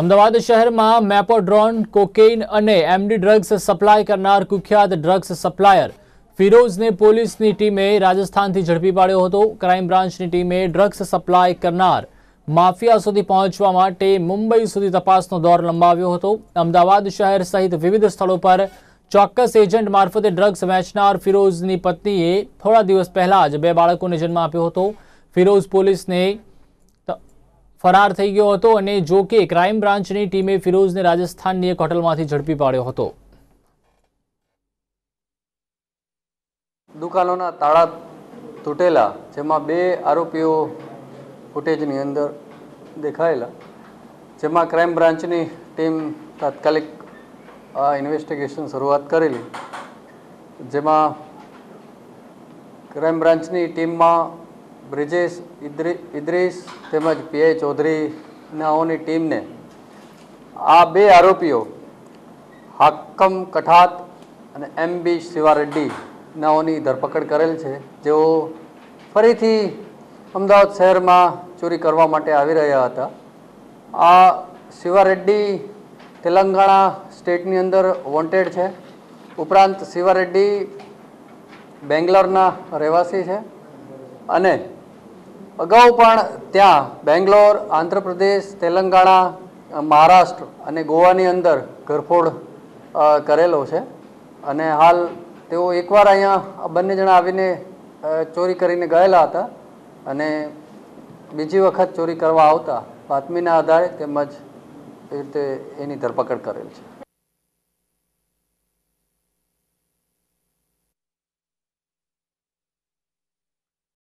અમદાવાદ શહેરમાં mephedrone cocaine અને MD drugs supply કરનાર કુખ્યાત ડ્રગ્સ સપ્લાયર ફિરોઝને પોલીસની ટીમે રાજસ્થાનથી ઝડપી પાડ્યો હતો ક્રાઇમ બ્રાન્ચની ટીમે ડ્રગ્સ સપ્લાય કરનાર માફિયા સુધી પહોંચવા માટે મુંબઈ સુધી તપાસનો દોર લંબાવ્યો હતો અમદાવાદ શહેર સહિત વિવિધ સ્થળો પર ચોક્કસ એજન્ટ મારફતે ડ્રગ્સ વેચનાર ફિરોઝની પત્નીએ થોડા દિવસ પહેલાં જ બે બાળકોને જન્મ આપ્યો હતો ફિરોઝ પોલીસને ફરાર થઈ ગયો હતો અને જો કે ક્રાઇમ બ્રાન્ચની ટીમે ફિરોઝને રાજસ્થાનની એક હોટલમાંથી ઝડપી પાડ્યો હતો દુકાનોના તાળા તૂટેલા જેમાં બે આરોપીઓ ફૂટેજની અંદર દેખાયેલા જેમાં ક્રાઇમ બ્રાન્ચની ટીમ તાત્કાલિક આ ઇન્વેસ્ટિગેશન શરૂઆત કરેલી જેમાં ક્રાઇમ બ્રાન્ચની ટીમમાં બ્રિજેશ ઇદ્રીસ તેમજ પીએ નાઓની ટીમને આ બે આરોપીઓ હાકમ કઠાત અને એમ બી શિવારેડ્ડીનાઓની ધરપકડ કરેલ છે જેઓ ફરીથી અમદાવાદ શહેરમાં ચોરી કરવા માટે આવી રહ્યા હતા આ શિવારેડ્ડી તેલંગાણા સ્ટેટની અંદર વોન્ટેડ છે ઉપરાંત શિવારેડ્ડી બેંગ્લોરના રહેવાસી છે અને અગાઉ પણ ત્યાં બેંગ્લોર આંધ્રપ્રદેશ તેલંગાણા મહારાષ્ટ્ર અને ગોવાની અંદર ઘરફોડ કરેલો છે અને હાલ તેઓ એકવાર અહીંયા બંને જણા આવીને ચોરી કરીને ગયેલા હતા અને બીજી વખત ચોરી કરવા આવતા બાતમીના આધારે તેમજ એ રીતે એની ધરપકડ કરેલ છે